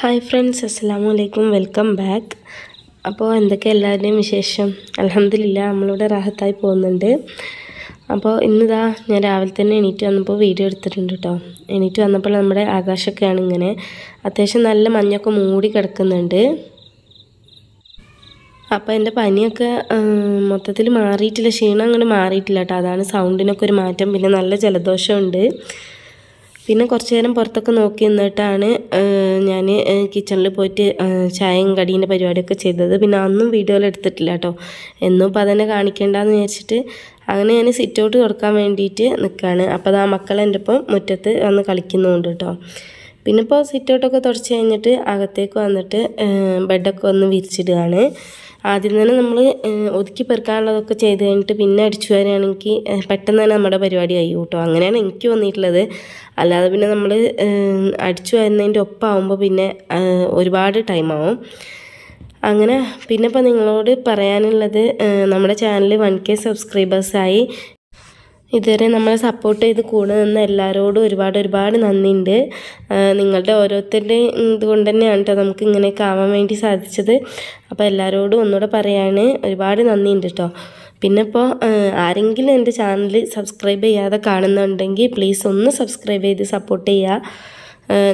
hi friends അസ്സാം അലൈക്കും welcome back അപ്പോൾ എന്തൊക്കെ എല്ലാവരുടെയും വിശേഷം അലഹമില്ല നമ്മളിവിടെ റാഹത്തായി പോകുന്നുണ്ട് അപ്പോൾ ഇന്നിതാ ഞാൻ രാവിലെ തന്നെ എണീറ്റ് വന്നപ്പോൾ വീഡിയോ എടുത്തിട്ടുണ്ട് കേട്ടോ എണീറ്റ് വന്നപ്പോൾ നമ്മുടെ ആകാശമൊക്കെയാണ് ഇങ്ങനെ അത്യാവശ്യം നല്ല മഞ്ഞൊക്കെ മൂടി കിടക്കുന്നുണ്ട് അപ്പോൾ എൻ്റെ പനിയൊക്കെ മൊത്തത്തിൽ മാറിയിട്ടില്ല ക്ഷീണം അങ്ങോട്ട് മാറിയിട്ടില്ല കേട്ടോ അതാണ് സൗണ്ടിനൊക്കെ ഒരു മാറ്റം പിന്നെ നല്ല ജലദോഷമുണ്ട് പിന്നെ കുറച്ച് നേരം പുറത്തൊക്കെ നോക്കി നിന്നിട്ടാണ് ഞാൻ കിച്ചണിൽ പോയിട്ട് ചായയും കടീൻ്റെ പരിപാടിയൊക്കെ ചെയ്തത് പിന്നെ അന്നും വീഡിയോയിൽ എടുത്തിട്ടില്ല കേട്ടോ എന്നും ഇപ്പോൾ അതെന്നെ കാണിക്കേണ്ടെന്ന് വിചാരിച്ചിട്ട് അങ്ങനെ ഞാൻ സിറ്റ് ഔട്ട് കൊടുക്കാൻ വേണ്ടിയിട്ട് നിൽക്കുകയാണ് അപ്പോൾ അത് ആ മക്കളെൻ്റെ ഒപ്പം മുറ്റത്ത് വന്ന് കളിക്കുന്നുണ്ട് കേട്ടോ പിന്നെ ഇപ്പോൾ സിറ്റൗട്ടൊക്കെ തുടച്ച് കഴിഞ്ഞിട്ട് അകത്തേക്ക് വന്നിട്ട് ബെഡൊക്കെ ഒന്ന് വിരിച്ചിടുകയാണ് ആദ്യം തന്നെ നമ്മൾ ഒതുക്കി പെറുക്കാനുള്ളതൊക്കെ ചെയ്ത് കഴിഞ്ഞിട്ട് പിന്നെ അടിച്ചു വരികയാണെങ്കിൽ പെട്ടെന്ന് തന്നെ നമ്മുടെ പരിപാടി ആയി കൂട്ടോ അങ്ങനെയാണ് എനിക്ക് വന്നിട്ടുള്ളത് അല്ലാതെ പിന്നെ നമ്മൾ അടിച്ചു വരുന്നതിൻ്റെ ഒപ്പമാകുമ്പോൾ പിന്നെ ഒരുപാട് ടൈമാവും അങ്ങനെ പിന്നെ ഇപ്പോൾ നിങ്ങളോട് പറയാനുള്ളത് നമ്മുടെ ചാനൽ വൺ കെ സബ്സ്ക്രൈബേഴ്സായി ഇതുവരെ നമ്മളെ സപ്പോർട്ട് ചെയ്ത് കൂടെ നിന്ന എല്ലാവരോടും ഒരുപാട് ഒരുപാട് നന്ദിയുണ്ട് നിങ്ങളുടെ ഓരോരുത്തരുടെയും ഇതുകൊണ്ട് തന്നെയാണ് കേട്ടോ നമുക്ക് ഇങ്ങനെയൊക്കെ ആവാൻ വേണ്ടി സാധിച്ചത് അപ്പോൾ എല്ലാവരോടും ഒന്നുകൂടെ പറയാണ് ഒരുപാട് നന്ദിയുണ്ട് കേട്ടോ പിന്നെ ഇപ്പോൾ ആരെങ്കിലും എൻ്റെ ചാനൽ സബ്സ്ക്രൈബ് ചെയ്യാതെ കാണുന്നുണ്ടെങ്കിൽ പ്ലീസ് ഒന്ന് സബ്സ്ക്രൈബ് ചെയ്ത് സപ്പോർട്ട് ചെയ്യുക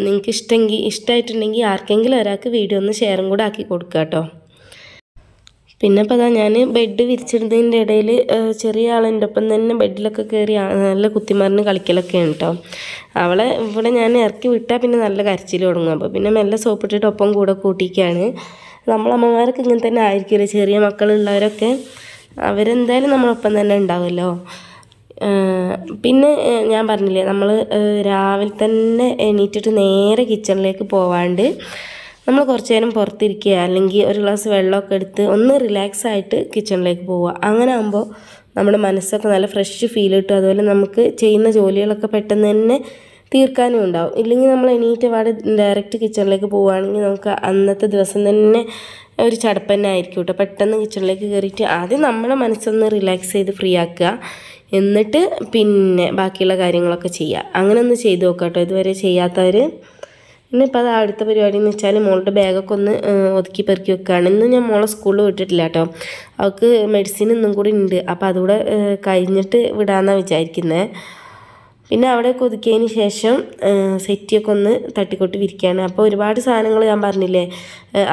നിങ്ങൾക്ക് ഇഷ്ടമെങ്കിൽ ഇഷ്ടമായിട്ടുണ്ടെങ്കിൽ ആർക്കെങ്കിലും ഒരാൾക്ക് വീഡിയോ ഒന്ന് ഷെയറും കൂടെ ആക്കി കൊടുക്കുക കേട്ടോ പിന്നെ ഇപ്പം അതാ ഞാൻ ബെഡ് വിരിച്ചിടുന്നതിൻ്റെ ഇടയിൽ ചെറിയ ആളെൻ്റെ ഒപ്പം തന്നെ ബെഡിലൊക്കെ കയറി നല്ല കളിക്കലൊക്കെ കളിക്കലൊക്കെയാണ് കേട്ടോ അവളെ ഇവിടെ ഞാൻ ഇറക്കി വിട്ടാൽ പിന്നെ നല്ല കരച്ചിൽ തുടങ്ങും അപ്പോൾ പിന്നെ മെല്ലെ സോപ്പിട്ടിട്ട് ഒപ്പം കൂടെ കൂട്ടിക്കാണ് നമ്മളമ്മമാർക്ക് ഇങ്ങനെ തന്നെ ആയിരിക്കില്ല ചെറിയ മക്കളുള്ളവരൊക്കെ അവരെന്തായാലും നമ്മളൊപ്പം തന്നെ ഉണ്ടാവുമല്ലോ പിന്നെ ഞാൻ പറഞ്ഞില്ലേ നമ്മൾ രാവിലെ തന്നെ എണീറ്റിട്ട് നേരെ കിച്ചണിലേക്ക് പോവാണ്ട് നമ്മൾ കുറച്ച് നേരം പുറത്തിരിക്കുക അല്ലെങ്കിൽ ഒരു ഗ്ലാസ് വെള്ളമൊക്കെ എടുത്ത് ഒന്ന് റിലാക്സ് ആയിട്ട് കിച്ചണിലേക്ക് പോവുക അങ്ങനെ ആകുമ്പോൾ നമ്മുടെ മനസ്സൊക്കെ നല്ല ഫ്രഷ് ഫീൽ കിട്ടും അതുപോലെ നമുക്ക് ചെയ്യുന്ന ജോലികളൊക്കെ പെട്ടെന്ന് തന്നെ തീർക്കാനും ഉണ്ടാവും ഇല്ലെങ്കിൽ നമ്മൾ എണീറ്റ് പാടെ ഡയറക്റ്റ് കിച്ചണിലേക്ക് പോവുകയാണെങ്കിൽ നമുക്ക് അന്നത്തെ ദിവസം തന്നെ ഒരു ചടപ്പന്നെ ആയിരിക്കും കേട്ടോ പെട്ടെന്ന് കിച്ചണിലേക്ക് കയറിയിട്ട് ആദ്യം നമ്മളെ മനസ്സൊന്ന് റിലാക്സ് ചെയ്ത് ഫ്രീ ആക്കുക എന്നിട്ട് പിന്നെ ബാക്കിയുള്ള കാര്യങ്ങളൊക്കെ ചെയ്യുക അങ്ങനെ ഒന്ന് ചെയ്ത് നോക്കാം കേട്ടോ ഇതുവരെ ചെയ്യാത്തവർ ഇന്നിപ്പോൾ അത് അടുത്ത പരിപാടി എന്ന് വെച്ചാൽ മോളുടെ ബാഗൊക്കെ ഒന്ന് ഒതുക്കി പെറുക്കി വെക്കുകയാണ് ഇന്ന് ഞാൻ മോളെ സ്കൂളിൽ വിട്ടിട്ടില്ല കേട്ടോ അവൾക്ക് മെഡിസിൻ ഇന്നും കൂടി ഉണ്ട് അപ്പോൾ അതുകൂടെ കഴിഞ്ഞിട്ട് വിടാമെന്നാണ് വിചാരിക്കുന്നത് പിന്നെ അവിടെ കൊതുക്കിയതിന് ശേഷം സെറ്റിയൊക്കെ ഒന്ന് തട്ടിക്കൊട്ടി വിരിക്കുകയാണ് അപ്പോൾ ഒരുപാട് സാധനങ്ങൾ ഞാൻ പറഞ്ഞില്ലേ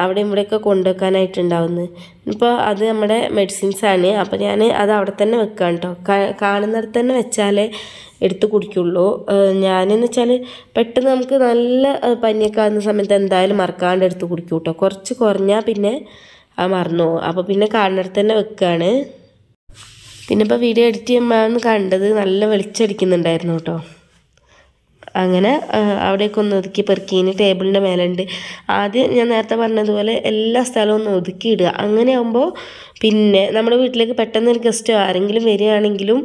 അവിടെ ഇവിടെയൊക്കെ കൊണ്ടുവെക്കാനായിട്ടുണ്ടാവുന്നത് ഇപ്പോൾ അത് നമ്മുടെ മെഡിസിൻസാണ് അപ്പോൾ ഞാൻ അത് അവിടെ തന്നെ വെക്കാം കേട്ടോ കാണുന്നിടത്ത് തന്നെ വെച്ചാലേ എടുത്ത് കുടിക്കുള്ളൂ ഞാനെന്ന് വെച്ചാൽ പെട്ടെന്ന് നമുക്ക് നല്ല പനിയൊക്കെ ആകുന്ന സമയത്ത് എന്തായാലും മറക്കാണ്ട് എടുത്ത് കുടിക്കും കേട്ടോ കുറച്ച് കുറഞ്ഞാൽ പിന്നെ ആ മറന്നു അപ്പോൾ പിന്നെ കാണുന്നിടത്ത് തന്നെ വെക്കുകയാണ് പിന്നെ ഇപ്പോൾ വീഡിയോ എഡിറ്റ് ചെയ്യുമ്പോഴാണ് കണ്ടത് നല്ല വെളിച്ചടിക്കുന്നുണ്ടായിരുന്നു കേട്ടോ അങ്ങനെ അവിടെയൊക്കെ ഒന്ന് ഒതുക്കി പെറുക്കീന് ടേബിളിൻ്റെ മേലുണ്ട് ആദ്യം ഞാൻ നേരത്തെ പറഞ്ഞതുപോലെ എല്ലാ സ്ഥലവും ഒന്ന് ഒതുക്കിയിടുക ആകുമ്പോൾ പിന്നെ നമ്മുടെ വീട്ടിലേക്ക് പെട്ടെന്ന് ഒരു ഗസ്റ്റോ ആരെങ്കിലും വരികയാണെങ്കിലും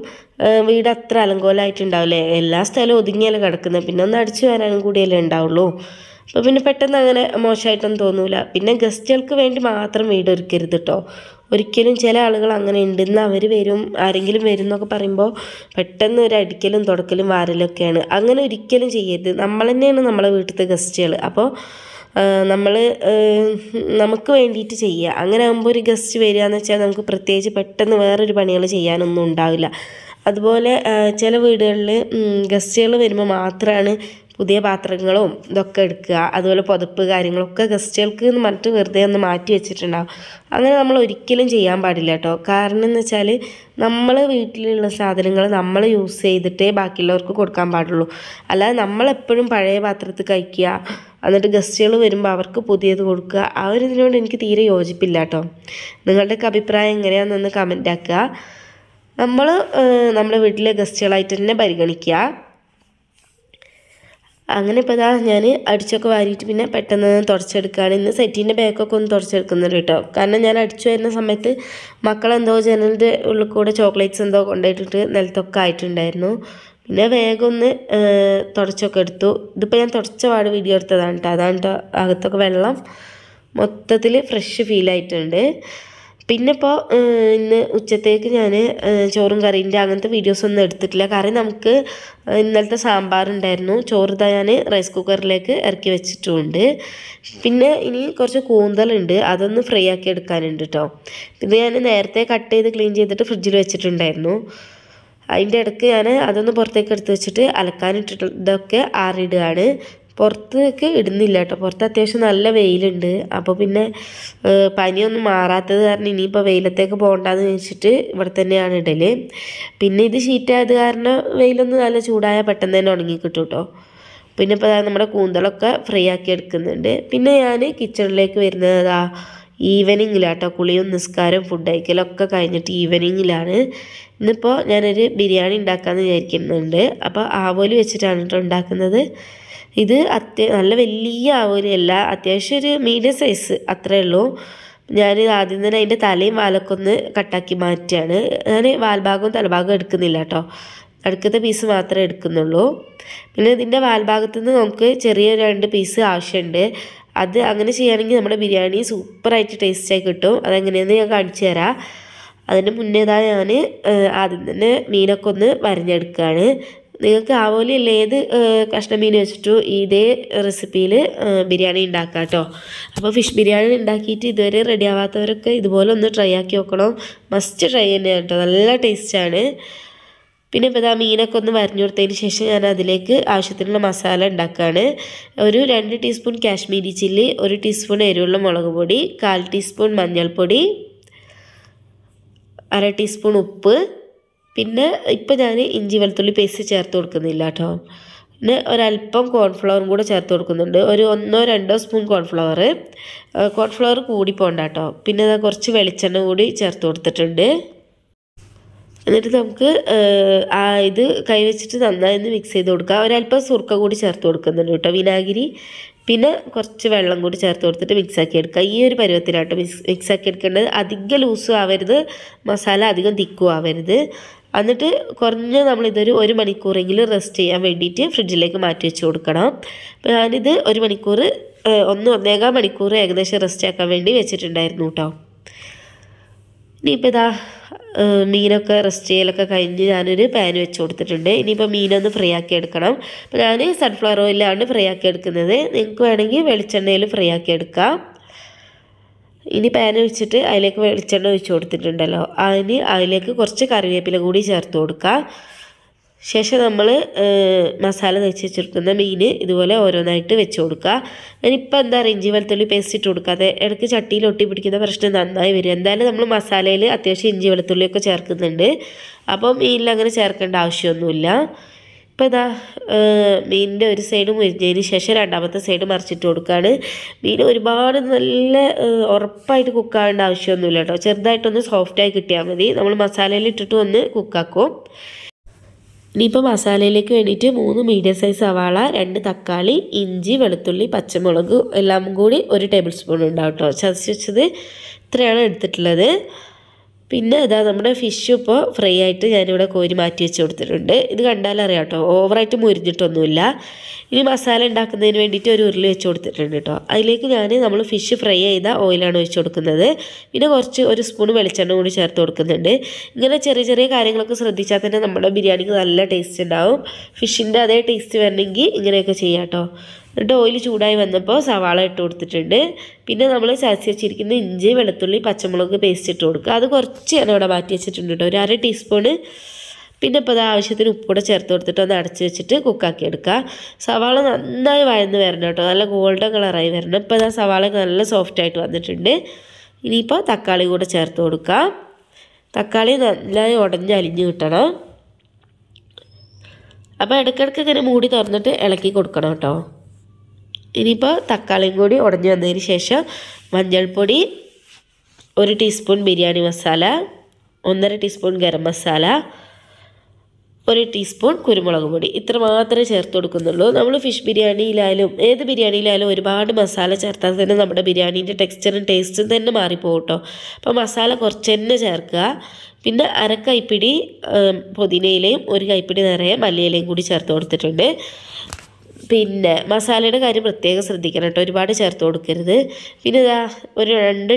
വീട് അത്ര അലങ്കോലമായിട്ടുണ്ടാവില്ലേ എല്ലാ സ്ഥലവും ഒതുങ്ങിയല്ലേ കിടക്കുന്നത് പിന്നെ ഒന്ന് അടിച്ചു വരാനും കൂടിയല്ലേ ഉണ്ടാവുള്ളൂ അപ്പോൾ പിന്നെ പെട്ടെന്ന് അങ്ങനെ മോശമായിട്ടൊന്നും തോന്നില്ല പിന്നെ ഗസ്റ്റുകൾക്ക് വേണ്ടി മാത്രം വീട് ഒരുക്കരുത് കേട്ടോ ഒരിക്കലും ചില ആളുകൾ അങ്ങനെ ഉണ്ടെന്ന് അവർ വരും ആരെങ്കിലും വരും എന്നൊക്കെ പറയുമ്പോൾ പെട്ടെന്ന് ഒരു അടിക്കലും തുടക്കലും വാരലൊക്കെയാണ് അങ്ങനെ ഒരിക്കലും ചെയ്യരുത് നമ്മൾ തന്നെയാണ് നമ്മളെ വീട്ടിലത്തെ ഗസ്റ്റുകൾ അപ്പോൾ നമ്മൾ നമുക്ക് വേണ്ടിയിട്ട് ചെയ്യുക അങ്ങനെ ആകുമ്പോൾ ഒരു ഗസ്റ്റ് വരിക എന്ന് വെച്ചാൽ നമുക്ക് പ്രത്യേകിച്ച് പെട്ടെന്ന് വേറൊരു പണികൾ ചെയ്യാനൊന്നും ഉണ്ടാവില്ല അതുപോലെ ചില വീടുകളിൽ ഗസ്റ്റുകൾ വരുമ്പോൾ മാത്രമാണ് പുതിയ പാത്രങ്ങളും ഇതൊക്കെ എടുക്കുക അതുപോലെ പുതപ്പ് കാര്യങ്ങളൊക്കെ ഗസ്റ്റുകൾക്ക് എന്ന് പറഞ്ഞിട്ട് വെറുതെ ഒന്ന് മാറ്റി വെച്ചിട്ടുണ്ടാകും അങ്ങനെ നമ്മൾ ഒരിക്കലും ചെയ്യാൻ പാടില്ല കേട്ടോ കാരണം എന്ന് വെച്ചാൽ നമ്മൾ വീട്ടിലുള്ള സാധനങ്ങൾ നമ്മൾ യൂസ് ചെയ്തിട്ടേ ബാക്കിയുള്ളവർക്ക് കൊടുക്കാൻ പാടുള്ളൂ അല്ലാതെ നമ്മളെപ്പോഴും പഴയ പാത്രത്തിൽ കഴിക്കുക എന്നിട്ട് ഗസ്റ്റുകൾ വരുമ്പോൾ അവർക്ക് പുതിയത് കൊടുക്കുക ആ ഒരു ഇതിനോട് എനിക്ക് തീരെ യോജിപ്പില്ല കേട്ടോ നിങ്ങളുടെയൊക്കെ അഭിപ്രായം എങ്ങനെയാണെന്നൊന്ന് കമൻ്റ് ആക്കുക നമ്മൾ നമ്മുടെ വീട്ടിലെ ഗസ്റ്റുകളായിട്ട് തന്നെ പരിഗണിക്കുക അങ്ങനെ ഇപ്പോൾ ഇതാ ഞാൻ അടിച്ചൊക്കെ വാരിയിട്ട് പിന്നെ പെട്ടെന്ന് തുടച്ചെടുക്കുകയാണ് ഇന്ന് സെറ്റിൻ്റെ ബാക്കൊക്കെ ഒന്ന് തുടച്ചെടുക്കുന്നുണ്ട് കേട്ടോ കാരണം ഞാൻ അടിച്ചു വരുന്ന സമയത്ത് മക്കളെന്തോ ജനലിൻ്റെ ഉള്ളിൽ കൂടെ ചോക്ലേറ്റ്സ് എന്തോ കൊണ്ടുപോയിട്ടിട്ട് നിലത്തൊക്കെ ആയിട്ടുണ്ടായിരുന്നു പിന്നെ വേഗം ഒന്ന് തുടച്ചൊക്കെ എടുത്തു ഇതിപ്പോൾ ഞാൻ തുടച്ച പാട് വീഡിയോ എടുത്തതാണ് കേട്ടോ അതാണ് കേട്ടോ അകത്തൊക്കെ വെള്ളം മൊത്തത്തിൽ ഫ്രഷ് ഫീലായിട്ടുണ്ട് പിന്നെ ഇപ്പോൾ ഇന്ന് ഉച്ചത്തേക്ക് ഞാൻ ചോറും കറീൻ്റെ അങ്ങനത്തെ വീഡിയോസ് ഒന്നും എടുത്തിട്ടില്ല കാരണം നമുക്ക് ഇന്നലത്തെ സാമ്പാറുണ്ടായിരുന്നു ചോറ് ഇതാ ഞാൻ റൈസ് കുക്കറിലേക്ക് ഇറക്കി വെച്ചിട്ടുമുണ്ട് പിന്നെ ഇനി കുറച്ച് കൂന്തലുണ്ട് അതൊന്ന് ഫ്രൈ ആക്കി എടുക്കാനുണ്ട് കേട്ടോ ഇത് ഞാൻ നേരത്തെ കട്ട് ചെയ്ത് ക്ലീൻ ചെയ്തിട്ട് ഫ്രിഡ്ജിൽ വെച്ചിട്ടുണ്ടായിരുന്നു അതിൻ്റെ ഇടയ്ക്ക് ഞാൻ അതൊന്ന് പുറത്തേക്ക് എടുത്ത് വെച്ചിട്ട് അലക്കാനിട്ടിട്ടതൊക്കെ ആറിയിടുകയാണ് പുറത്തേക്ക് ഇടുന്നില്ല കേട്ടോ പുറത്ത് അത്യാവശ്യം നല്ല വെയിലുണ്ട് അപ്പോൾ പിന്നെ പനിയൊന്നും മാറാത്തത് കാരണം ഇനിയിപ്പോൾ വെയിലത്തേക്ക് പോകണ്ടെന്ന് വെച്ചിട്ട് ഇവിടെ തന്നെയാണ് ഇടൽ പിന്നെ ഇത് ഷീറ്റായത് കാരണം വെയിലൊന്നും നല്ല ചൂടായ പെട്ടെന്ന് തന്നെ ഉണങ്ങി കേട്ടോ പിന്നെ ഇപ്പോൾ നമ്മുടെ കൂന്തളൊക്കെ ഫ്രീ ആക്കി എടുക്കുന്നുണ്ട് പിന്നെ ഞാൻ കിച്ചണിലേക്ക് വരുന്നത് ഈവനിങ്ങിലാട്ടോ കുളിയും നിസ്കാരവും ഫുഡ് കഴിക്കലൊക്കെ കഴിഞ്ഞിട്ട് ഈവനിങ്ങിലാണ് ഇന്നിപ്പോൾ ഞാനൊരു ബിരിയാണി ഉണ്ടാക്കാമെന്ന് വിചാരിക്കുന്നുണ്ട് അപ്പോൾ ആവോലി വെച്ചിട്ടാണ് കേട്ടോ ഉണ്ടാക്കുന്നത് ഇത് അത്യ നല്ല വലിയ ആവൂലല്ല അത്യാവശ്യം ഒരു മീഡിയം സൈസ് അത്രയേ ഉള്ളൂ ഞാൻ ആദ്യം തന്നെ അതിൻ്റെ തലയും ഒന്ന് കട്ടാക്കി മാറ്റുകയാണ് ഞാൻ വാൽഭാഗവും തലഭാഗവും എടുക്കുന്നില്ല കേട്ടോ അടുക്കത്തെ പീസ് മാത്രമേ എടുക്കുന്നുള്ളൂ പിന്നെ ഇതിൻ്റെ വാൽഭാഗത്തു നിന്ന് നമുക്ക് ചെറിയ രണ്ട് പീസ് ആവശ്യമുണ്ട് അത് അങ്ങനെ ചെയ്യുകയാണെങ്കിൽ നമ്മുടെ ബിരിയാണി സൂപ്പറായിട്ട് ടേസ്റ്റായി കിട്ടും അതെങ്ങനെയാണെന്ന് ഞാൻ കാണിച്ചു തരാം അതിന് മുന്നേതാ ഞാൻ ആദ്യം തന്നെ മീനൊക്കെ ഒന്ന് വരഞ്ഞെടുക്കുകയാണ് നിങ്ങൾക്ക് ആവോലിയല്ല ഏത് കഷ്ണമീൻ വെച്ചിട്ടും ഇതേ റെസിപ്പിയിൽ ബിരിയാണി ഉണ്ടാക്കാം കേട്ടോ അപ്പോൾ ഫിഷ് ബിരിയാണി ഉണ്ടാക്കിയിട്ട് ഇതുവരെ റെഡി ആവാത്തവരൊക്കെ ഇതുപോലെ ഒന്ന് ട്രൈ ആക്കി നോക്കണം മസ്റ്റ് ട്രൈ തന്നെയാണ് കേട്ടോ നല്ല ടേസ്റ്റാണ് പിന്നെ ഇപ്പോൾ ആ മീനൊക്കെ ഒന്ന് വരഞ്ഞു കൊടുത്തതിന് ശേഷം ഞാൻ അതിലേക്ക് ആവശ്യത്തിനുള്ള മസാല ഉണ്ടാക്കുകയാണ് ഒരു രണ്ട് ടീസ്പൂൺ കാശ്മീരി ചില്ലി ഒരു ടീസ്പൂൺ എരിവുള്ള മുളക് പൊടി കാൽ ടീസ്പൂൺ മഞ്ഞൾപ്പൊടി അര ടീസ്പൂൺ ഉപ്പ് പിന്നെ ഇപ്പം ഞാൻ ഇഞ്ചി വെളുത്തുള്ളി പേസ്റ്റ് ചേർത്ത് കൊടുക്കുന്നില്ല കേട്ടോ പിന്നെ ഒരല്പം കോൺഫ്ലവറും കൂടെ ചേർത്ത് കൊടുക്കുന്നുണ്ട് ഒരു ഒന്നോ രണ്ടോ സ്പൂൺ കോൺഫ്ലവർ കോൺഫ്ലവർ കൂടി പോകണ്ട കേട്ടോ പിന്നെ കുറച്ച് വെളിച്ചെണ്ണ കൂടി ചേർത്ത് കൊടുത്തിട്ടുണ്ട് എന്നിട്ട് നമുക്ക് ആ ഇത് കൈവച്ചിട്ട് നന്നായി ഒന്ന് മിക്സ് ചെയ്ത് കൊടുക്കുക ഒരല്പം സുർക്ക കൂടി ചേർത്ത് കൊടുക്കുന്നുണ്ട് കേട്ടോ വിനാഗിരി പിന്നെ കുറച്ച് വെള്ളം കൂടി ചേർത്ത് കൊടുത്തിട്ട് മിക്സാക്കി എടുക്കുക ഈ ഒരു പരുവത്തിലാട്ടോ മിക്സ് മിക്സാക്കി എടുക്കേണ്ടത് അധികം ലൂസും ആവരുത് മസാല അധികം തിക്കും ആവരുത് എന്നിട്ട് കുറഞ്ഞ നമ്മളിതൊരു ഒരു മണിക്കൂറെങ്കിലും റെസ്റ്റ് ചെയ്യാൻ വേണ്ടിയിട്ട് ഫ്രിഡ്ജിലേക്ക് മാറ്റി വെച്ച് കൊടുക്കണം അപ്പോൾ ഞാനിത് ഒരു മണിക്കൂർ ഒന്ന് ഒന്നേകാൽ മണിക്കൂർ ഏകദേശം റെസ്റ്റ് ആക്കാൻ വേണ്ടി വെച്ചിട്ടുണ്ടായിരുന്നു കേട്ടോ ഇനിയിപ്പോൾ ഇതാ മീനൊക്കെ റെസ്റ്റ് ചെയ്യലൊക്കെ കഴിഞ്ഞ് ഞാനൊരു പാൻ വെച്ച് കൊടുത്തിട്ടുണ്ട് ഇനിയിപ്പോൾ മീനൊന്ന് ഫ്രൈ ആക്കി എടുക്കണം അപ്പോൾ ഞാൻ സൺഫ്ലവർ ഓയിലാണ് ഫ്രൈ ആക്കി എടുക്കുന്നത് നിങ്ങൾക്ക് വേണമെങ്കിൽ വെളിച്ചെണ്ണയിൽ ഫ്രൈ ആക്കി എടുക്കാം ഇനി പാൻ ഒഴിച്ചിട്ട് അതിലേക്ക് വെളിച്ചെണ്ണ ഒഴിച്ചു കൊടുത്തിട്ടുണ്ടല്ലോ അതിന് അതിലേക്ക് കുറച്ച് കറിവേപ്പില കൂടി ചേർത്ത് കൊടുക്കുക ശേഷം നമ്മൾ മസാല തയ്ച്ച് വെച്ചിരിക്കുന്ന മീൻ ഇതുപോലെ ഓരോന്നായിട്ട് വെച്ച് കൊടുക്കുക ഞാനിപ്പോൾ എന്താ പറയുക ഇഞ്ചി വെളുത്തുള്ളി പേസ്റ്റ് ഇട്ട് കൊടുക്കാതെ ഇടയ്ക്ക് ചട്ടിയിൽ ഒട്ടി പിടിക്കുന്ന പ്രശ്നം നന്നായി വരും എന്തായാലും നമ്മൾ മസാലയിൽ അത്യാവശ്യം ഇഞ്ചി വെളുത്തുള്ളിയൊക്കെ ചേർക്കുന്നുണ്ട് അപ്പം മീനിൽ അങ്ങനെ ചേർക്കേണ്ട ആവശ്യമൊന്നുമില്ല ഇപ്പം ഇതാ മീനിൻ്റെ ഒരു സൈഡ് മുരിഞ്ഞതിന് ശേഷം രണ്ടാമത്തെ സൈഡ് മറിച്ചിട്ട് കൊടുക്കുകയാണ് മീൻ ഒരുപാട് നല്ല ഉറപ്പായിട്ട് കുക്കാവേണ്ട ആവശ്യമൊന്നുമില്ല കേട്ടോ ചെറുതായിട്ടൊന്ന് സോഫ്റ്റായി കിട്ടിയാൽ മതി നമ്മൾ മസാലയിൽ ഇട്ടിട്ട് ഒന്ന് കുക്കാക്കും ഇനിയിപ്പോൾ മസാലയിലേക്ക് വേണ്ടിയിട്ട് മൂന്ന് മീഡിയം സൈസ് സവാള രണ്ട് തക്കാളി ഇഞ്ചി വെളുത്തുള്ളി പച്ചമുളക് എല്ലാം കൂടി ഒരു ടേബിൾ സ്പൂൺ ഉണ്ടാവും കേട്ടോ ചതച്ച് വെച്ചത് ഇത്രയാണ് എടുത്തിട്ടുള്ളത് പിന്നെ ഇതാ നമ്മുടെ ഫിഷ് ഇപ്പോൾ ഫ്രൈ ആയിട്ട് ഞാനിവിടെ കോരി മാറ്റി വെച്ച് കൊടുത്തിട്ടുണ്ട് ഇത് കണ്ടാലറിയാം കേട്ടോ ഓവറായിട്ട് മുരിഞ്ഞിട്ടൊന്നുമില്ല ഇനി മസാല ഉണ്ടാക്കുന്നതിന് വേണ്ടിയിട്ട് ഒരു ഉരുളി വെച്ച് കൊടുത്തിട്ടുണ്ട് കേട്ടോ അതിലേക്ക് ഞാൻ നമ്മൾ ഫിഷ് ഫ്രൈ ചെയ്ത ഓയിലാണ് ഒഴിച്ച് കൊടുക്കുന്നത് പിന്നെ കുറച്ച് ഒരു സ്പൂൺ വെളിച്ചെണ്ണ കൂടി ചേർത്ത് കൊടുക്കുന്നുണ്ട് ഇങ്ങനെ ചെറിയ ചെറിയ കാര്യങ്ങളൊക്കെ ശ്രദ്ധിച്ചാൽ തന്നെ നമ്മുടെ ബിരിയാണിക്ക് നല്ല ടേസ്റ്റ് ഉണ്ടാവും ഫിഷിൻ്റെ അതേ ടേസ്റ്റ് വരണമെങ്കിൽ ഇങ്ങനെയൊക്കെ ചെയ്യാം കേട്ടോ എന്നിട്ട് ഓയിൽ ചൂടായി വന്നപ്പോൾ സവാള ഇട്ട് കൊടുത്തിട്ടുണ്ട് പിന്നെ നമ്മൾ ചതച്ച് വെച്ചിരിക്കുന്ന ഇഞ്ചി വെളുത്തുള്ളി പച്ചമുളക് പേസ്റ്റ് ഇട്ട് കൊടുക്കുക അത് കുറച്ച് ഞാൻ അവിടെ മാറ്റി വെച്ചിട്ടുണ്ട് കേട്ടോ ഒരു അര ടീസ്പൂണ് പിന്നെ ഇപ്പോൾ അത് ആവശ്യത്തിന് ഉപ്പൂടെ ചേർത്ത് കൊടുത്തിട്ട് ഒന്ന് അടച്ച് വെച്ചിട്ട് കുക്കാക്കി എടുക്കുക സവാള നന്നായി വഴന്ന് വരണം കേട്ടോ നല്ല ഗോൾഡൻ കളറായി വരണം ഇപ്പോൾ ആ സവാള നല്ല സോഫ്റ്റായിട്ട് വന്നിട്ടുണ്ട് ഇനിയിപ്പോൾ തക്കാളി കൂടെ ചേർത്ത് കൊടുക്കുക തക്കാളി നന്നായി ഉടഞ്ഞ് അലിഞ്ഞ് കിട്ടണം അപ്പോൾ ഇടയ്ക്കിടയ്ക്ക് ഇങ്ങനെ മൂടി തുറന്നിട്ട് ഇളക്കി കൊടുക്കണം കേട്ടോ ഇനിയിപ്പോൾ തക്കാളിയും കൂടി ഉടഞ്ഞു വന്നതിന് ശേഷം മഞ്ഞൾപ്പൊടി ഒരു ടീസ്പൂൺ ബിരിയാണി മസാല ഒന്നര ടീസ്പൂൺ ഗരം മസാല ഒരു ടീസ്പൂൺ കുരുമുളക് പൊടി ഇത്ര മാത്രമേ ചേർത്ത് കൊടുക്കുന്നുള്ളൂ നമ്മൾ ഫിഷ് ബിരിയാണിയിലായാലും ഏത് ബിരിയാണിയിലായാലും ഒരുപാട് മസാല ചേർത്താൽ തന്നെ നമ്മുടെ ബിരിയാണീൻ്റെ ടെക്സ്ചറും ടേസ്റ്റും തന്നെ മാറിപ്പോകും കേട്ടോ അപ്പോൾ മസാല കുറച്ച് തന്നെ ചേർക്കുക പിന്നെ അര കൈപ്പിടി പുതിനയിലയും ഒരു കൈപ്പിടി നിറയെ മല്ലിയിലയും കൂടി ചേർത്ത് കൊടുത്തിട്ടുണ്ട് പിന്നെ മസാലയുടെ കാര്യം പ്രത്യേകം ശ്രദ്ധിക്കണം കേട്ടോ ഒരുപാട് ചേർത്ത് കൊടുക്കരുത് പിന്നെ ഇതാ ഒരു രണ്ട്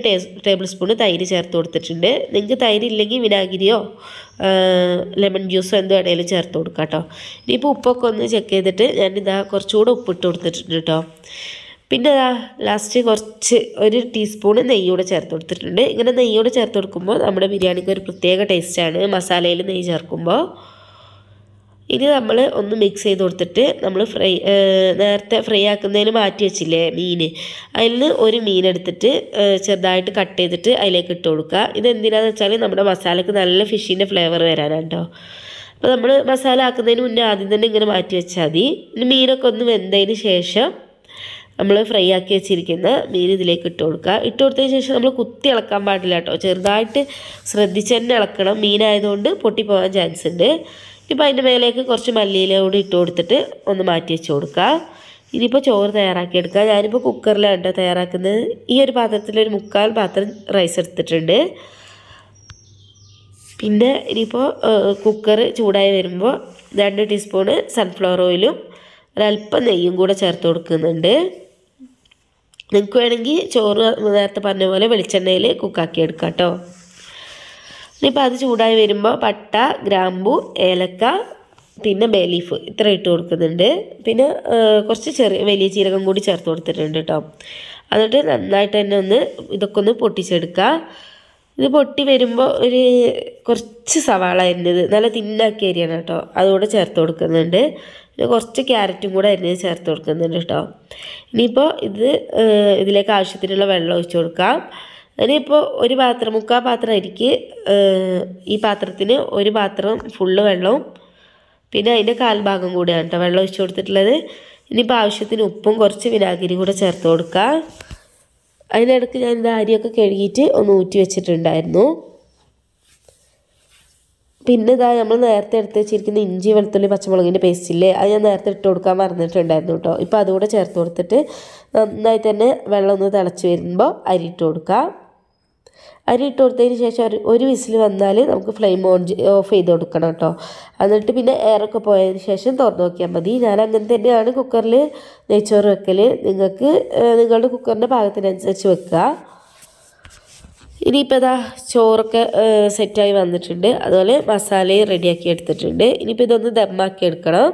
ടേബിൾ സ്പൂണ് തൈര് ചേർത്ത് കൊടുത്തിട്ടുണ്ട് നിങ്ങൾക്ക് തൈര് ഇല്ലെങ്കിൽ വിനാഗിരിയോ ലെമൺ ജ്യൂസോ എന്തോ ഇടയിലും ചേർത്ത് കൊടുക്കാം കേട്ടോ ഇനിയിപ്പോൾ ഉപ്പൊക്കെ ഒന്ന് ചെക്ക് ചെയ്തിട്ട് ഞാനിതാ കുറച്ചുകൂടെ ഉപ്പിട്ട് കൊടുത്തിട്ടുണ്ട് കേട്ടോ പിന്നെ അതാ ലാസ്റ്റ് കുറച്ച് ഒരു ടീസ്പൂണ് നെയ്യൂടെ ചേർത്ത് കൊടുത്തിട്ടുണ്ട് ഇങ്ങനെ നെയ്യോടെ ചേർത്ത് കൊടുക്കുമ്പോൾ നമ്മുടെ ബിരിയാണിക്ക് ഒരു പ്രത്യേക ടേസ്റ്റാണ് മസാലയിൽ നെയ്യ് ചേർക്കുമ്പോൾ ഇനി നമ്മൾ ഒന്ന് മിക്സ് ചെയ്ത് കൊടുത്തിട്ട് നമ്മൾ ഫ്രൈ നേരത്തെ ഫ്രൈ ആക്കുന്നതിന് മാറ്റി വെച്ചില്ലേ മീൻ അതിൽ നിന്ന് ഒരു മീൻ എടുത്തിട്ട് ചെറുതായിട്ട് കട്ട് ചെയ്തിട്ട് അതിലേക്ക് ഇട്ട് കൊടുക്കുക ഇത് എന്തിനാന്ന് വെച്ചാൽ നമ്മുടെ മസാലയ്ക്ക് നല്ല ഫിഷിൻ്റെ ഫ്ലേവർ വരാനാണ്ടോ അപ്പോൾ നമ്മൾ മസാല ആക്കുന്നതിന് മുന്നേ ആദ്യം തന്നെ ഇങ്ങനെ മാറ്റി വെച്ചാൽ മതി മീനൊക്കെ ഒന്ന് വെന്തതിന് ശേഷം നമ്മൾ ഫ്രൈ ആക്കി വെച്ചിരിക്കുന്ന മീൻ ഇതിലേക്ക് ഇട്ട് കൊടുക്കുക ഇട്ട് കൊടുത്തതിന് ശേഷം നമ്മൾ കുത്തി ഇളക്കാൻ പാടില്ല കേട്ടോ ചെറുതായിട്ട് ശ്രദ്ധിച്ച് തന്നെ ഇളക്കണം മീനായതുകൊണ്ട് പൊട്ടിപ്പോകാൻ ചാൻസ് ഉണ്ട് ഇപ്പോൾ അതിൻ്റെ മേലേക്ക് കുറച്ച് മല്ലിയില കൂടി ഇട്ട് കൊടുത്തിട്ട് ഒന്ന് മാറ്റി വെച്ച് കൊടുക്കുക ഇനിയിപ്പോൾ ചോറ് തയ്യാറാക്കിയെടുക്കുക ഞാനിപ്പോൾ കുക്കറിലാണ് കേട്ടോ തയ്യാറാക്കുന്നത് ഈ ഒരു പാത്രത്തിൽ ഒരു മുക്കാൽ പാത്രം റൈസ് എടുത്തിട്ടുണ്ട് പിന്നെ ഇനിയിപ്പോൾ കുക്കർ ചൂടായി വരുമ്പോൾ രണ്ട് ടീസ്പൂണ് സൺഫ്ലവർ ഓയിലും ഒരല്പം നെയ്യും കൂടെ ചേർത്ത് കൊടുക്കുന്നുണ്ട് നിങ്ങൾക്ക് വേണമെങ്കിൽ ചോറ് നേരത്തെ പറഞ്ഞ പോലെ വെളിച്ചെണ്ണയിൽ കുക്കാക്കിയെടുക്കാം എടുക്കാം കേട്ടോ ഇനിയിപ്പോൾ അത് ചൂടായി വരുമ്പോൾ പട്ട ഗ്രാമ്പു ഏലക്ക പിന്നെ ബേ ലീഫ് ഇത്ര ഇട്ട് കൊടുക്കുന്നുണ്ട് പിന്നെ കുറച്ച് ചെറിയ വലിയ ജീരകം കൂടി ചേർത്ത് കൊടുത്തിട്ടുണ്ട് കേട്ടോ എന്നിട്ട് നന്നായിട്ട് തന്നെ ഒന്ന് ഇതൊക്കെ ഒന്ന് പൊട്ടിച്ചെടുക്കുക ഇത് പൊട്ടി വരുമ്പോൾ ഒരു കുറച്ച് സവാള അരിഞ്ഞത് നല്ല തിന്നാക്കി അരിയാണ് കേട്ടോ അതുകൂടെ ചേർത്ത് കൊടുക്കുന്നുണ്ട് പിന്നെ കുറച്ച് ക്യാരറ്റും കൂടെ അരിഞ്ഞത് ചേർത്ത് കൊടുക്കുന്നുണ്ട് കേട്ടോ ഇനിയിപ്പോൾ ഇത് ഇതിലേക്ക് ആവശ്യത്തിനുള്ള വെള്ളം ഒഴിച്ചു കൊടുക്കാം ഇനിയിപ്പോൾ ഒരു പാത്രം മുക്കാൽ പാത്രം അരിക്ക് ഈ പാത്രത്തിന് ഒരു പാത്രം ഫുള്ള് വെള്ളവും പിന്നെ അതിൻ്റെ കാൽഭാഗം കൂടിയാണ് കേട്ടോ വെള്ളം ഒഴിച്ചു കൊടുത്തിട്ടുള്ളത് ഇനിയിപ്പോൾ ആവശ്യത്തിന് ഉപ്പും കുറച്ച് വിനാഗിരി കൂടെ ചേർത്ത് കൊടുക്കുക അതിനിടയ്ക്ക് ഞാൻ ഇത് അരിയൊക്കെ കഴുകിയിട്ട് ഒന്ന് ഊറ്റി വെച്ചിട്ടുണ്ടായിരുന്നു പിന്നെ ഇതാ നമ്മൾ നേരത്തെ എടുത്ത് വെച്ചിരിക്കുന്ന ഇഞ്ചി വെളുത്തുള്ളി പച്ചമുളകിൻ്റെ പേസ്റ്റില്ലേ അത് ഞാൻ നേരത്തെ ഇട്ട് കൊടുക്കാൻ മറന്നിട്ടുണ്ടായിരുന്നു കേട്ടോ ഇപ്പോൾ അതുകൂടെ ചേർത്ത് കൊടുത്തിട്ട് നന്നായി തന്നെ വെള്ളം ഒന്ന് തിളച്ച് വരുമ്പോൾ അരി ഇട്ട് കൊടുക്കാം അരി ഇട്ട് കൊടുത്തതിന് ശേഷം ഒരു ഒരു വിസിൽ വന്നാൽ നമുക്ക് ഫ്ലെയിം ഓൺ ഓഫ് ചെയ്ത് കൊടുക്കണം കേട്ടോ എന്നിട്ട് പിന്നെ എയറൊക്കെ പോയതിന് ശേഷം തുറന്ന് നോക്കിയാൽ മതി ഞാൻ അങ്ങനെ തന്നെയാണ് കുക്കറിൽ നെയ്ച്ചോറ് വെക്കൽ നിങ്ങൾക്ക് നിങ്ങളുടെ കുക്കറിൻ്റെ ഭാഗത്തിനനുസരിച്ച് വെക്കുക ഇനിയിപ്പോൾ ഇതാ ചോറൊക്കെ സെറ്റായി വന്നിട്ടുണ്ട് അതുപോലെ മസാലയും റെഡിയാക്കി എടുത്തിട്ടുണ്ട് ഇനിയിപ്പോൾ ഇതൊന്ന് ദമ്മാക്കി എടുക്കണം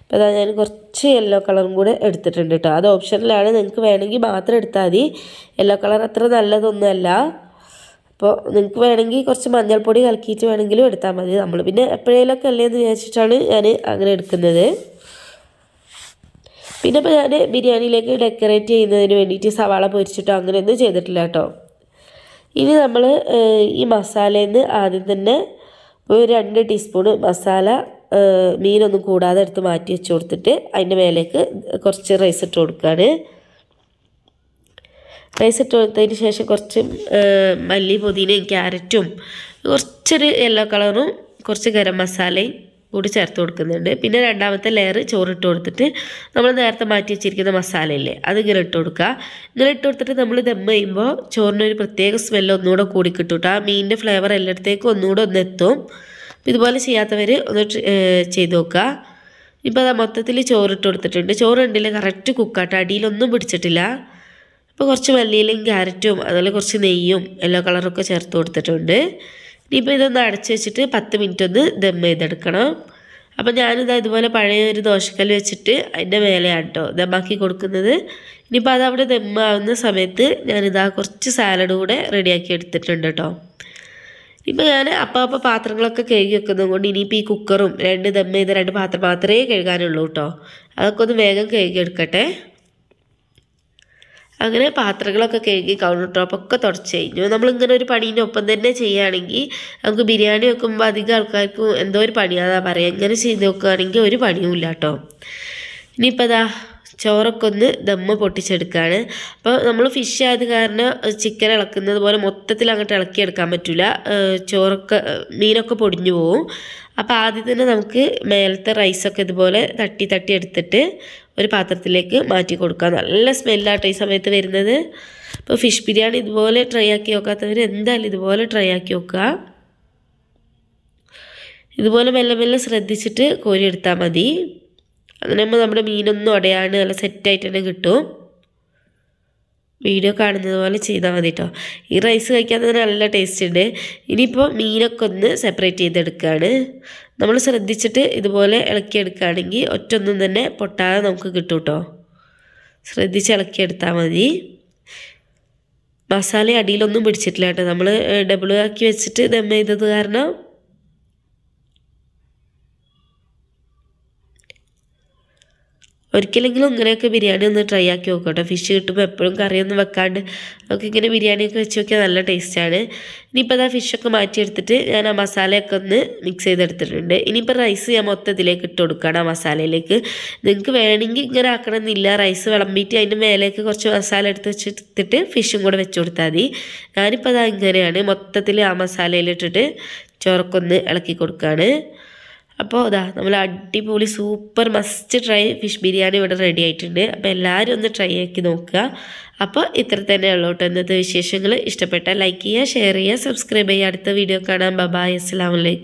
ഇപ്പോൾ അതാ ഞാൻ കുറച്ച് യെല്ലോ കളറും കൂടെ എടുത്തിട്ടുണ്ട് കേട്ടോ അത് ഓപ്ഷനിലാണ് നിങ്ങൾക്ക് വേണമെങ്കിൽ മാത്രം എടുത്താൽ മതി യെല്ലോ കളർ അത്ര നല്ലതൊന്നുമല്ല അപ്പോൾ നിങ്ങൾക്ക് വേണമെങ്കിൽ കുറച്ച് മഞ്ഞൾപ്പൊടി കലക്കിയിട്ട് വേണമെങ്കിലും എടുത്താൽ മതി നമ്മൾ പിന്നെ എപ്പോഴേലൊക്കെ അല്ലേ എന്ന് വിചാരിച്ചിട്ടാണ് ഞാൻ അങ്ങനെ എടുക്കുന്നത് പിന്നെ ഇപ്പോൾ ഞാൻ ബിരിയാണിയിലേക്ക് ഡെക്കറേറ്റ് ചെയ്യുന്നതിന് വേണ്ടിയിട്ട് സവാള പൊരിച്ചിട്ടോ അങ്ങനെയൊന്നും ചെയ്തിട്ടില്ല കേട്ടോ ഇനി നമ്മൾ ഈ മസാലയിൽ നിന്ന് ആദ്യം തന്നെ ഒരു രണ്ട് ടീസ്പൂൺ മസാല മീനൊന്നും കൂടാതെ എടുത്ത് മാറ്റി വെച്ച് കൊടുത്തിട്ട് അതിൻ്റെ മേലേക്ക് കുറച്ച് റൈസ് ഇട്ട് കൊടുക്കുകയാണ് റൈസ് ഇട്ട് കൊടുത്തതിന് ശേഷം കുറച്ച് മല്ലി പുതിനയും ക്യാരറ്റും കുറച്ചൊരു യെല്ലോ കളറും കുറച്ച് ഗരം മസാലയും കൂടി ചേർത്ത് കൊടുക്കുന്നുണ്ട് പിന്നെ രണ്ടാമത്തെ ലെയർ ചോറിട്ട് കൊടുത്തിട്ട് നമ്മൾ നേരത്തെ മാറ്റി വെച്ചിരിക്കുന്ന മസാലയില്ലേ അത് ഇങ്ങനെ ഇട്ട് കൊടുക്കുക ഇങ്ങനെ ഇട്ട് കൊടുത്തിട്ട് നമ്മൾ ദം ചെയ്യുമ്പോൾ ചോറിനൊരു പ്രത്യേക സ്മെല്ല് ഒന്നുകൂടെ കൂടി കിട്ടും ആ മീനിൻ്റെ ഫ്ലേവർ എല്ലായിടത്തേക്കും ഒന്നുകൂടെ ഒന്ന് എത്തും ഇതുപോലെ ചെയ്യാത്തവർ ഒന്ന് ചെയ്ത് നോക്കുക ഇപ്പോൾ അത് മൊത്തത്തിൽ ചോറിട്ട് കൊടുത്തിട്ടുണ്ട് ചോറ് ഉണ്ടെങ്കിൽ കറക്റ്റ് കുക്കാട്ടോ അടിയിലൊന്നും പിടിച്ചിട്ടില്ല അപ്പോൾ കുറച്ച് മല്ലിയിലും ക്യാരറ്റും അതുപോലെ കുറച്ച് നെയ്യും യെല്ലോ കളറൊക്കെ ചേർത്ത് കൊടുത്തിട്ടുണ്ട് ഇനിയിപ്പോൾ ഇതൊന്ന് അടച്ച് വെച്ചിട്ട് പത്ത് മിനിറ്റ് ഒന്ന് ദം ചെയ്തെടുക്കണം അപ്പോൾ ഞാനിത് ഇതുപോലെ പഴയ ഒരു ദോശക്കല്ല് വെച്ചിട്ട് അതിൻ്റെ മേലെയാണ് കേട്ടോ ദമ്മാക്കി കൊടുക്കുന്നത് ഇനിയിപ്പോൾ അത് അവിടെ ദമ്മാവുന്ന സമയത്ത് ഞാനിതാ കുറച്ച് സാലഡ് കൂടെ റെഡിയാക്കി എടുത്തിട്ടുണ്ട് കേട്ടോ ഇപ്പോൾ ഞാൻ അപ്പം അപ്പം പാത്രങ്ങളൊക്കെ കഴുകി വെക്കുന്നത് കൊണ്ട് ഇനിയിപ്പോൾ ഈ കുക്കറും രണ്ട് ദം ചെയ്ത രണ്ട് പാത്രം മാത്രമേ കഴുകാനുള്ളൂ കേട്ടോ അതൊക്കെ ഒന്ന് വേഗം കഴുകി എടുക്കട്ടെ അങ്ങനെ പാത്രങ്ങളൊക്കെ കഴുകി കൗണ്ടർ ടോപ്പൊക്കെ തുടച്ച് കഴിഞ്ഞു നമ്മളിങ്ങനെ ഒരു പണീൻ്റെ ഒപ്പം തന്നെ ചെയ്യുകയാണെങ്കിൽ നമുക്ക് ബിരിയാണി വെക്കുമ്പോൾ അധികം ആൾക്കാർക്ക് എന്തോ ഒരു പണിയാണെന്നാ പറയുക ഇങ്ങനെ ചെയ്ത് നോക്കുകയാണെങ്കിൽ ഒരു പണിയുമില്ല കേട്ടോ ഇനിയിപ്പോൾ അതാ ചോറൊക്കെ ഒന്ന് ദമ്മ പൊട്ടിച്ചെടുക്കുകയാണ് അപ്പോൾ നമ്മൾ ഫിഷ് ആയത് കാരണം ചിക്കൻ ഇളക്കുന്നത് പോലെ മൊത്തത്തിൽ അങ്ങോട്ട് ഇളക്കിയെടുക്കാൻ പറ്റില്ല ചോറൊക്കെ മീനൊക്കെ പൊടിഞ്ഞു പോവും അപ്പോൾ ആദ്യം തന്നെ നമുക്ക് മേലത്തെ റൈസൊക്കെ ഇതുപോലെ തട്ടി തട്ടി എടുത്തിട്ട് ഒരു പാത്രത്തിലേക്ക് മാറ്റി കൊടുക്കുക നല്ല സ്മെല്ലാട്ടോ ഈ സമയത്ത് വരുന്നത് അപ്പോൾ ഫിഷ് ബിരിയാണി ഇതുപോലെ ട്രൈ ആക്കി നോക്കാത്തവർ എന്തായാലും ഇതുപോലെ ട്രൈ ആക്കി നോക്കുക ഇതുപോലെ മെല്ലെ മെല്ലെ ശ്രദ്ധിച്ചിട്ട് കോരിയെടുത്താൽ മതി അങ്ങനെ നമ്മൾ നമ്മുടെ മീനൊന്നും അടയാണ് നല്ല സെറ്റായിട്ട് തന്നെ കിട്ടും വീഡിയോ കാണുന്നത് പോലെ ചെയ്താൽ മതി കേട്ടോ ഈ റൈസ് കഴിക്കാൻ തന്നെ നല്ല ടേസ്റ്റ് ഉണ്ട് ഇനിയിപ്പോൾ മീനൊക്കെ ഒന്ന് സെപ്പറേറ്റ് ചെയ്തെടുക്കുകയാണ് നമ്മൾ ശ്രദ്ധിച്ചിട്ട് ഇതുപോലെ ഇളക്കിയെടുക്കുകയാണെങ്കിൽ ഒറ്റൊന്നും തന്നെ പൊട്ടാതെ നമുക്ക് കിട്ടും കേട്ടോ ശ്രദ്ധിച്ച് ഇളക്കിയെടുത്താൽ മതി മസാല അടിയിലൊന്നും പിടിച്ചിട്ടില്ല കേട്ടോ നമ്മൾ ഡബിൾ ആക്കി വെച്ചിട്ട് ദം ചെയ്തത് കാരണം ഒരിക്കലെങ്കിലും ഇങ്ങനെയൊക്കെ ബിരിയാണി ഒന്ന് ട്രൈ ആക്കി നോക്കട്ടെ ഫിഷ് കിട്ടുമ്പോൾ എപ്പോഴും കറിയൊന്നും വെക്കാണ്ട് നമുക്ക് ഇങ്ങനെ ബിരിയാണിയൊക്കെ വെച്ച് നോക്കിയാൽ നല്ല ടേസ്റ്റാണ് ഇനിയിപ്പോൾ അതാ ഫിഷൊക്കെ മാറ്റിയെടുത്തിട്ട് ഞാൻ ആ മസാലയൊക്കെ ഒന്ന് മിക്സ് ചെയ്തെടുത്തിട്ടുണ്ട് ഇനിയിപ്പോൾ റൈസ് ഞാൻ മൊത്തത്തിലേക്ക് ഇട്ട് കൊടുക്കുകയാണ് ആ മസാലയിലേക്ക് നിങ്ങൾക്ക് വേണമെങ്കിൽ ഇങ്ങനെ ആക്കണമെന്നില്ല റൈസ് വിളമ്പിയിട്ട് അതിൻ്റെ മേലേക്ക് കുറച്ച് മസാല എടുത്ത് വെച്ചിട്ട് ഫിഷും കൂടെ വെച്ച് കൊടുത്താൽ മതി ഞാനിപ്പോൾ അതാ ഇങ്ങനെയാണ് മൊത്തത്തിൽ ആ മസാലയിലിട്ടിട്ട് ഒന്ന് ഇളക്കി കൊടുക്കുകയാണ് അപ്പോൾ ഇതാ നമ്മൾ അടിപൊളി super must try fish biryani ഇവിടെ റെഡി ആയിട്ടുണ്ട് അപ്പോൾ എല്ലാവരും ഒന്ന് ട്രൈ ആക്കി നോക്കുക അപ്പോൾ ഇത്ര തന്നെ ഉള്ളൂ കേട്ടോ ഇന്നത്തെ വിശേഷങ്ങൾ ഇഷ്ടപ്പെട്ടാൽ ലൈക്ക് ചെയ്യുക ഷെയർ ചെയ്യുക സബ്സ്ക്രൈബ് ചെയ്യുക അടുത്ത വീഡിയോ കാണാം ബബായ് അസ്സാം വലൈക്കും